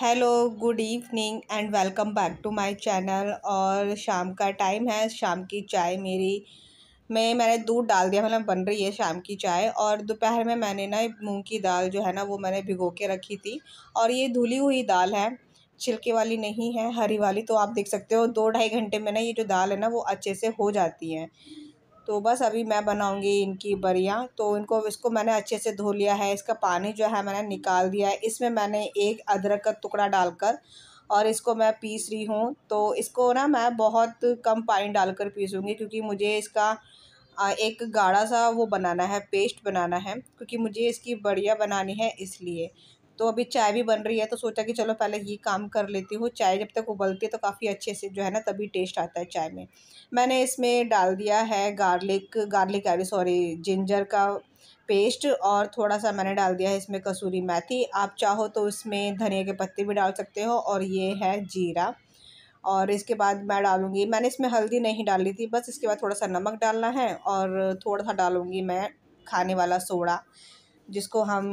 hello good evening and welcome back to my channel और शाम का टाइम है शाम की चाय मेरी मैं मैंने दूध डाल दिया मतलब बन रही है शाम की चाय और दोपहर में मैंने ना मूंग की दाल जो है ना वो मैंने भिगो के रखी थी और ये धुली हुई दाल है छिलके वाली नहीं है हरी वाली तो आप देख सकते हो दो ढाई घंटे में ना ये जो दाल है ना वो अच्छे से हो जाती है तो बस अभी मैं बनाऊंगी इनकी बरियाँ तो इनको इसको मैंने अच्छे से धो लिया है इसका पानी जो है मैंने निकाल दिया है इसमें मैंने एक अदरक का टुकड़ा डालकर और इसको मैं पीस रही हूँ तो इसको ना मैं बहुत कम पानी डालकर पीसूँगी क्योंकि मुझे इसका एक गाढ़ा सा वो बनाना है पेस्ट बनाना है क्योंकि मुझे इसकी बढ़िया बनानी है इसलिए तो अभी चाय भी बन रही है तो सोचा कि चलो पहले ये काम कर लेती हूँ चाय जब तक उबलती है तो काफ़ी अच्छे से जो है ना तभी टेस्ट आता है चाय में मैंने इसमें डाल दिया है गार्लिक गार्लिक अरे सॉरी जिंजर का पेस्ट और थोड़ा सा मैंने डाल दिया है इसमें कसूरी मेथी आप चाहो तो इसमें धनिया के पत्ते भी डाल सकते हो और ये है जीरा और इसके बाद मैं डालूँगी मैंने इसमें हल्दी नहीं डाली थी बस इसके बाद थोड़ा सा नमक डालना है और थोड़ा सा डालूँगी मैं खाने वाला सोडा जिसको हम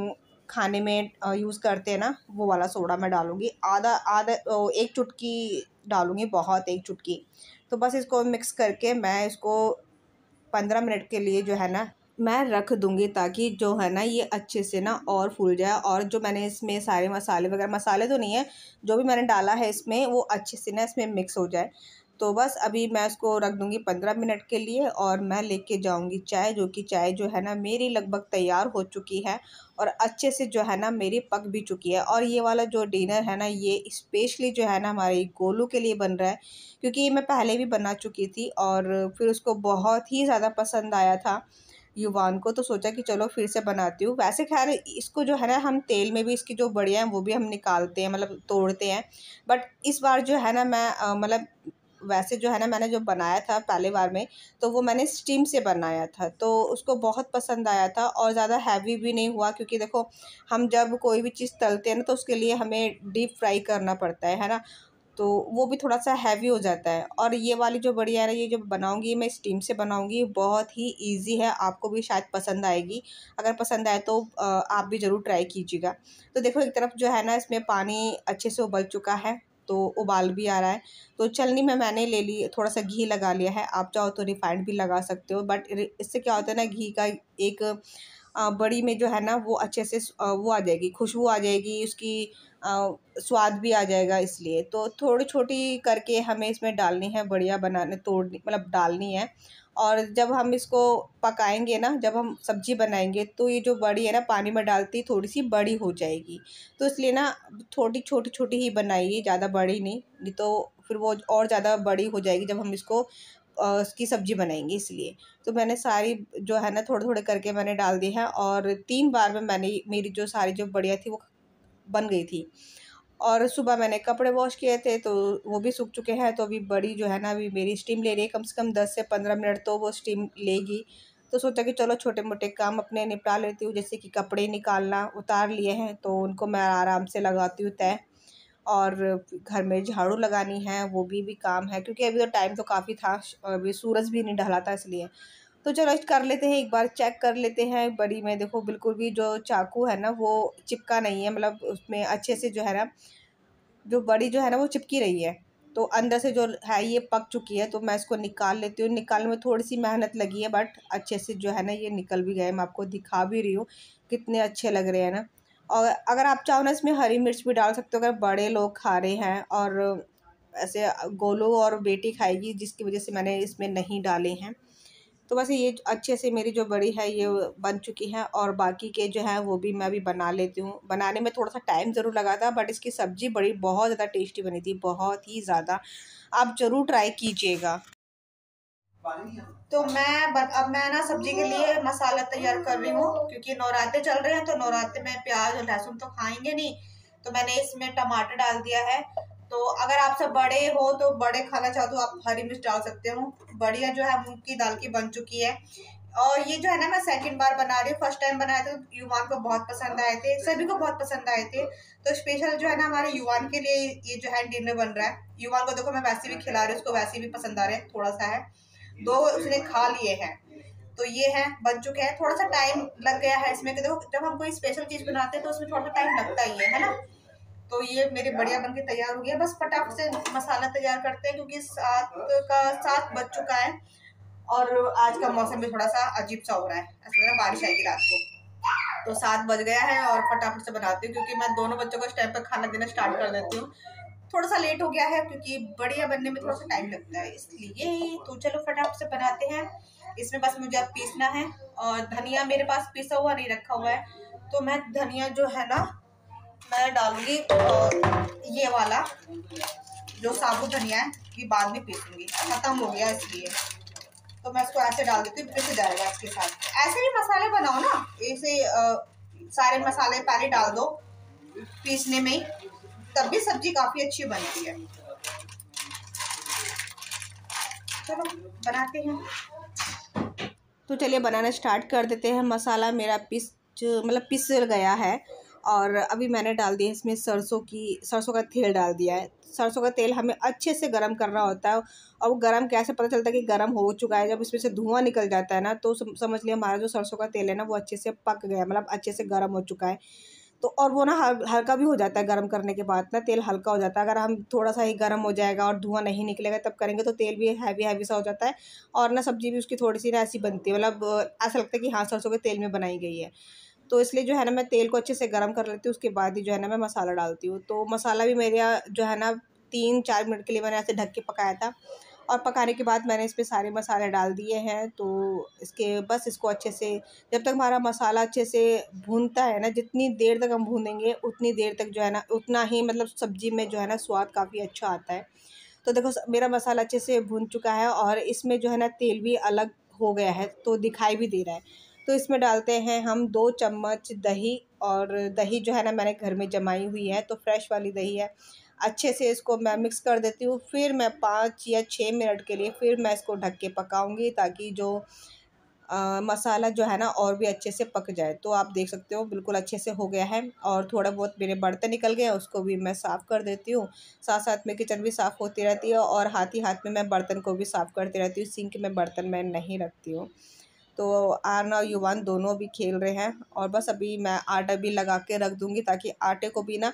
खाने में यूज़ करते हैं ना वो वाला सोडा मैं डालूँगी आधा आधा एक चुटकी डालूँगी बहुत एक चुटकी तो बस इसको मिक्स करके मैं इसको पंद्रह मिनट के लिए जो है ना मैं रख दूँगी ताकि जो है ना ये अच्छे से ना और फूल जाए और जो मैंने इसमें सारे मसाले वगैरह मसाले तो नहीं है जो भी मैंने डाला है इसमें वो अच्छे से ना इसमें मिक्स हो जाए तो बस अभी मैं इसको रख दूँगी पंद्रह मिनट के लिए और मैं लेके जाऊँगी चाय जो कि चाय जो है ना मेरी लगभग तैयार हो चुकी है और अच्छे से जो है ना मेरी पक भी चुकी है और ये वाला जो डिनर है ना ये स्पेशली जो है ना हमारे गोलू के लिए बन रहा है क्योंकि ये मैं पहले भी बना चुकी थी और फिर उसको बहुत ही ज़्यादा पसंद आया था युवान को तो सोचा कि चलो फिर से बनाती हूँ वैसे खैर इसको जो है ना हम तेल में भी इसकी जो बढ़िया हैं वो भी हम निकालते हैं मतलब तोड़ते हैं बट इस बार जो है ना मैं मतलब वैसे जो है ना मैंने जो बनाया था पहले बार में तो वो मैंने स्टीम से बनाया था तो उसको बहुत पसंद आया था और ज़्यादा हैवी भी नहीं हुआ क्योंकि देखो हम जब कोई भी चीज़ तलते हैं ना तो उसके लिए हमें डीप फ्राई करना पड़ता है है ना तो वो भी थोड़ा सा हैवी हो जाता है और ये वाली जो बड़ी है ना ये जो बनाऊंगी मैं स्टीम से बनाऊंगी बहुत ही इजी है आपको भी शायद पसंद आएगी अगर पसंद आए तो आप भी ज़रूर ट्राई कीजिएगा तो देखो एक तरफ जो है ना इसमें पानी अच्छे से उबल चुका है तो उबाल भी आ रहा है तो चलनी में मैंने ले ली थोड़ा सा घी लगा लिया है आप चाहो तो रिफाइंड भी लगा सकते हो बट इससे क्या होता है ना घी का एक बड़ी में जो है ना वो अच्छे से वो आ जाएगी खुशबू आ जाएगी उसकी स्वाद भी आ जाएगा इसलिए तो थोड़ी छोटी करके हमें इसमें डालनी है बढ़िया बनाने तोड़नी मतलब डालनी है और जब हम इसको पकाएंगे ना जब हम सब्ज़ी बनाएंगे तो ये जो बड़ी है ना पानी में डालती थोड़ी सी बड़ी हो जाएगी तो इसलिए ना थोड़ी छोटी छोटी ही बनाइए ज़्यादा बड़ी नहीं नहीं तो फिर वो और ज़्यादा बड़ी हो जाएगी जब हम इसको उसकी सब्ज़ी बनाएंगे इसलिए तो मैंने सारी जो है ना थोड़े थोड़े करके मैंने डाल दी है और तीन बार में मैंने मेरी जो सारी जो बढ़िया थी वो बन गई थी और सुबह मैंने कपड़े वॉश किए थे तो वो भी सूख चुके हैं तो अभी बड़ी जो है ना अभी मेरी स्टीम ले रही है कम से कम दस से पंद्रह मिनट तो वो स्टीम लेगी तो सोचा कि चलो छोटे मोटे काम अपने निपटा लेती हूँ जैसे कि कपड़े निकालना उतार लिए हैं तो उनको मैं आराम से लगाती हूँ तय और घर में झाड़ू लगानी है वो भी भी काम है क्योंकि अभी तो टाइम तो काफ़ी था अभी सूरज भी नहीं ढला था इसलिए तो चलो कर लेते हैं एक बार चेक कर लेते हैं बड़ी में देखो बिल्कुल भी जो चाकू है ना वो चिपका नहीं है मतलब उसमें अच्छे से जो है ना जो बड़ी जो है ना वो चिपकी रही है तो अंदर से जो है ये पक चुकी है तो मैं इसको निकाल लेती हूँ निकालने में थोड़ी सी मेहनत लगी है बट अच्छे से जो है ना ये निकल भी गए मैं आपको दिखा भी रही हूँ कितने अच्छे लग रहे हैं ना और अगर आप चाहो ना इसमें हरी मिर्च भी डाल सकते हो अगर बड़े लोग खा रहे हैं और ऐसे गोलू और बेटी खाएगी जिसकी वजह से मैंने इसमें नहीं डाले हैं तो बस ये अच्छे से मेरी जो बड़ी है ये बन चुकी है और बाकी के जो है वो भी मैं अभी बना लेती हूँ बनाने में थोड़ा सा टाइम ज़रूर लगा था बट इसकी सब्ज़ी बड़ी बहुत ज़्यादा टेस्टी बनी थी बहुत ही ज़्यादा आप ज़रूर ट्राई कीजिएगा तो मैं अब मैं ना सब्जी के लिए मसाला तैयार कर रही हूँ क्योंकि नवरात्रे चल रहे हैं तो नवरात्रे में प्याज और लहसुन तो खाएंगे नहीं तो मैंने इसमें टमाटर डाल दिया है तो अगर आप सब बड़े हो तो बड़े खाना चाहते हो तो आप हरी मिर्च डाल सकते हो बढ़िया जो है मूंग की दाल की बन चुकी है और ये जो है ना मैं सेकंड बार बना रही हूँ फर्स्ट टाइम बनाए थे तो युवान को बहुत पसंद आए थे सभी को बहुत पसंद आए थे तो स्पेशल जो है ना हमारे युवान के लिए ये जो है डिनर बन रहा है युवान को देखो मैं वैसे भी खिला रही हूँ उसको वैसे भी पसंद आ रहे हैं थोड़ा सा है दो उसने खा लिए हैं तो ये है बन चुके हैं थोड़ा सा टाइम लग गया है इसमें कि देखो जब हम कोई स्पेशल चीज़ बनाते हैं तो उसमें थोड़ा सा टाइम लगता ही है है ना तो ये मेरे बढ़िया बनके तैयार हो गया बस फटाफट से मसाला तैयार करते हैं क्योंकि सात का सात बज चुका है और आज का मौसम भी थोड़ा सा अजीब सा हो रहा है ऐसा लग रहा बारिश आएगी रात को तो सात बज गया है और फटाफट से बनाती हूँ क्योंकि मैं दोनों बच्चों को इस टाइम पर खाना देना स्टार्ट कर देती हूँ थोड़ा सा लेट हो गया है क्योंकि बढ़िया बनने में थोड़ा सा टाइम लगता है इसलिए तो चलो फटाफट से बनाते हैं इसमें बस मुझे अब पीसना है और धनिया मेरे पास पीसा हुआ नहीं रखा हुआ है तो मैं धनिया जो है ना मैं डालूंगी ये वाला जो साबुत धनिया है ये बाद में पीसूंगी ख़त्म हो गया इसलिए तो मैं इसको ऐसे डाल देती हूँ पिस जाएगा इसके साथ ऐसे भी मसाले बनाओ ना ऐसे सारे मसाले पहले डाल दो पीसने में तब भी सब्जी काफ़ी अच्छी बनती है चलो बनाते हैं तो चलिए बनाना स्टार्ट कर देते हैं मसाला मेरा पिस मतलब पिस गया है और अभी मैंने डाल दिया इसमें सरसों की सरसों का तेल डाल दिया है सरसों का तेल हमें अच्छे से गर्म करना होता है और वो गर्म कैसे पता चलता है कि गर्म हो चुका है जब इसमें से धुआं निकल जाता है ना तो समझ लिया हमारा जो सरसों का तेल है ना वो अच्छे से पक गया मतलब अच्छे से गर्म हो चुका है तो और वो ना हल्का भी हो जाता है गर्म करने के बाद ना तेल हल्का हो जाता है अगर हम थोड़ा सा ही गर्म हो जाएगा और धुआं नहीं निकलेगा तब करेंगे तो तेल भी हैवी हैवी सा हो जाता है और ना सब्ज़ी भी उसकी थोड़ी सी ना ऐसी बनती है मतलब ऐसा लगता है कि हाँ सरसों के तेल में बनाई गई है तो इसलिए जो है ना मैं तेल को अच्छे से गर्म कर लेती हूँ उसके बाद ही जो है ना मैं मसाला डालती हूँ तो मसाला भी मेरा जो है ना तीन चार मिनट के लिए मैंने ऐसे ढक के पकाया था और पकाने के बाद मैंने इस पर सारे मसाले डाल दिए हैं तो इसके बस इसको अच्छे से जब तक हमारा मसाला अच्छे से भूनता है ना जितनी देर तक हम भूनेंगे उतनी देर तक जो है ना उतना ही मतलब सब्ज़ी में जो है ना स्वाद काफ़ी अच्छा आता है तो देखो मेरा मसाला अच्छे से भून चुका है और इसमें जो है ना तेल भी अलग हो गया है तो दिखाई भी दे रहा है तो इसमें डालते हैं हम दो चम्मच दही और दही जो है ना मैंने घर में जमाई हुई है तो फ्रेश वाली दही है अच्छे से इसको मैं मिक्स कर देती हूँ फिर मैं पाँच या छः मिनट के लिए फिर मैं इसको ढक के पकाऊँगी ताकि जो आ, मसाला जो है ना और भी अच्छे से पक जाए तो आप देख सकते हो बिल्कुल अच्छे से हो गया है और थोड़ा बहुत मेरे बर्तन निकल गए उसको भी मैं साफ़ कर देती हूँ साथ साथ में किचन भी साफ़ होती रहती है और हाथ ही हाथ में मैं बर्तन को भी साफ़ करती रहती हूँ सिंक में बर्तन मैं नहीं रखती हूँ तो आर्न और युवान दोनों भी खेल रहे हैं और बस अभी मैं आटा भी लगा के रख दूँगी ताकि आटे को भी ना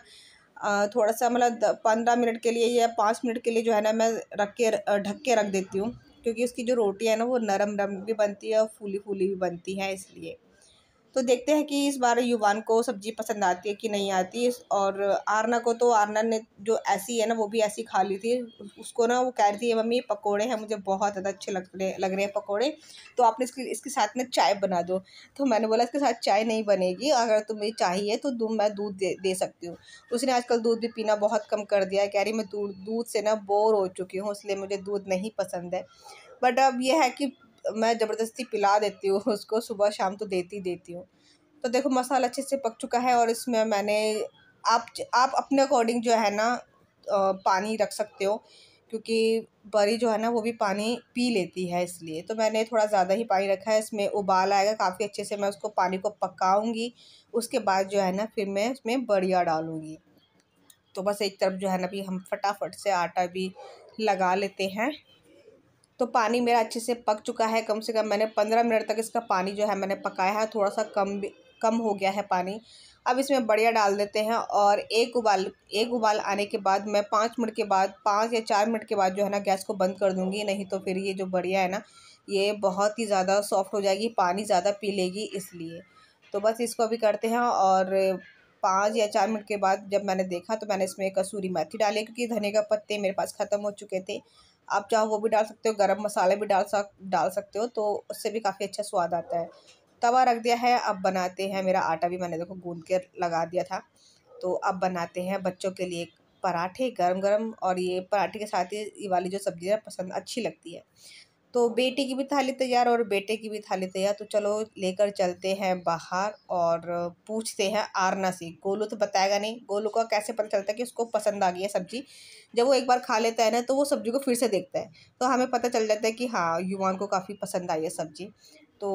थोड़ा सा मतलब पंद्रह मिनट के लिए या पाँच मिनट के लिए जो है ना मैं रख के ढक के रख देती हूँ क्योंकि उसकी जो रोटी है ना वो नरम नरम भी बनती है और फूली फूली भी बनती है इसलिए तो देखते हैं कि इस बार युवान को सब्जी पसंद आती है कि नहीं आती और आरना को तो आरना ने जो ऐसी है ना वो भी ऐसी खा ली थी उसको ना वो कह रही थी मम्मी पकोड़े हैं मुझे बहुत ज़्यादा अच्छे लग रहे लग रहे हैं पकोड़े तो आपने इसके इसके साथ में चाय बना दो तो मैंने बोला इसके साथ चाय नहीं बनेगी अगर तुम्हें चाहिए तो तुम मैं दूध दे, दे सकती हूँ उसने आजकल दूध भी पीना बहुत कम कर दिया है कह रही मैं दूध से ना बोर हो चुकी हूँ इसलिए मुझे दूध नहीं पसंद है बट अब यह है कि मैं ज़बरदस्ती पिला देती हूँ उसको सुबह शाम तो देती देती हूँ तो देखो मसाला अच्छे से पक चुका है और इसमें मैंने आप आप अपने अकॉर्डिंग जो है ना पानी रख सकते हो क्योंकि बरी जो है ना वो भी पानी पी लेती है इसलिए तो मैंने थोड़ा ज़्यादा ही पानी रखा है इसमें उबाल आएगा काफ़ी अच्छे से मैं उसको पानी को पकाऊंगी उसके बाद जो है ना फिर मैं उसमें बढ़िया डालूंगी तो बस एक तरफ जो है ना अभी हम फटाफट से आटा भी लगा लेते हैं तो पानी मेरा अच्छे से पक चुका है कम से कम मैंने पंद्रह मिनट तक इसका पानी जो है मैंने पकाया है थोड़ा सा कम कम हो गया है पानी अब इसमें बढ़िया डाल देते हैं और एक उबाल एक उबाल आने के बाद मैं पाँच मिनट के बाद पाँच या चार मिनट के बाद जो है ना गैस को बंद कर दूँगी नहीं तो फिर ये जो बढ़िया है ना ये बहुत ही ज़्यादा सॉफ्ट हो जाएगी पानी ज़्यादा पी लेगी इसलिए तो बस इसको अभी करते हैं और पाँच या चार मिनट के बाद जब मैंने देखा तो मैंने इसमें कसूरी मेथी डाली क्योंकि धनिया का पत्ते मेरे पास ख़त्म हो चुके थे आप चाहो वो भी डाल सकते हो गरम मसाले भी डाल सक डाल सकते हो तो उससे भी काफ़ी अच्छा स्वाद आता है तवा रख दिया है अब बनाते हैं मेरा आटा भी मैंने देखो गूंद के लगा दिया था तो अब बनाते हैं बच्चों के लिए पराठे गरम गरम और ये पराठे के साथ ही ये वाली जो सब्जी है पसंद अच्छी लगती है तो बेटी की भी थाली तैयार और बेटे की भी थाली तैयार तो चलो लेकर चलते हैं बाहर और पूछते हैं आरना से गोलू तो बताएगा नहीं गोलू का कैसे पता चलता है कि उसको पसंद आ गई है सब्जी जब वो एक बार खा लेता है ना तो वो सब्जी को फिर से देखता है तो हमें पता चल जाता है कि हाँ युवान को काफ़ी पसंद आई है सब्जी तो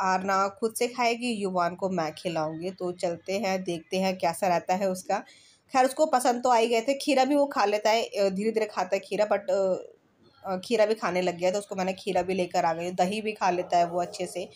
आरना खुद से खाएगी युवान को मैं खिलाऊँगी तो चलते हैं देखते हैं कैसा रहता है उसका खैर उसको पसंद तो आ ही गए थे खीरा भी वो खा लेता है धीरे धीरे खाता है खीरा बट खीरा भी खाने लग गया तो उसको मैंने खीरा भी लेकर आ गई दही भी खा लेता है वो अच्छे से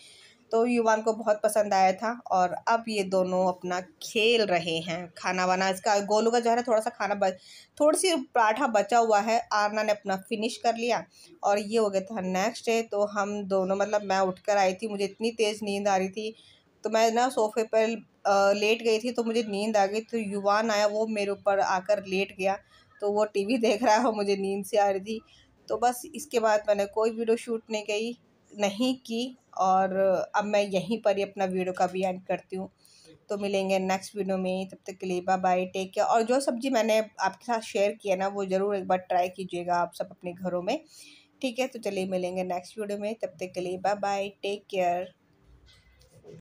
तो युवान को बहुत पसंद आया था और अब ये दोनों अपना खेल रहे हैं खाना वाना इसका गोलू का जो है ना थोड़ा सा खाना बच थोड़ी सी पराठा बचा हुआ है आरना ने अपना फिनिश कर लिया और ये हो गया था नेक्स्ट डे तो हम दोनों मतलब मैं उठकर आई थी मुझे इतनी तेज़ नींद आ रही थी तो मैं ना सोफे पर लेट गई थी तो मुझे नींद आ गई तो युवान आया वो मेरे ऊपर आकर लेट गया तो वो टी देख रहा है मुझे नींद से आ रही थी तो बस इसके बाद मैंने कोई वीडियो शूट नहीं गई नहीं की और अब मैं यहीं पर ही अपना वीडियो का भी एंड करती हूँ तो मिलेंगे नेक्स्ट वीडियो में तब तक के लिए बाय बाय टेक केयर और जो सब्ज़ी मैंने आपके साथ शेयर किया ना वो ज़रूर एक बार ट्राई कीजिएगा आप सब अपने घरों में ठीक है तो चलिए मिलेंगे नेक्स्ट वीडियो में तब तक के लिए बाय बाय टेक केयर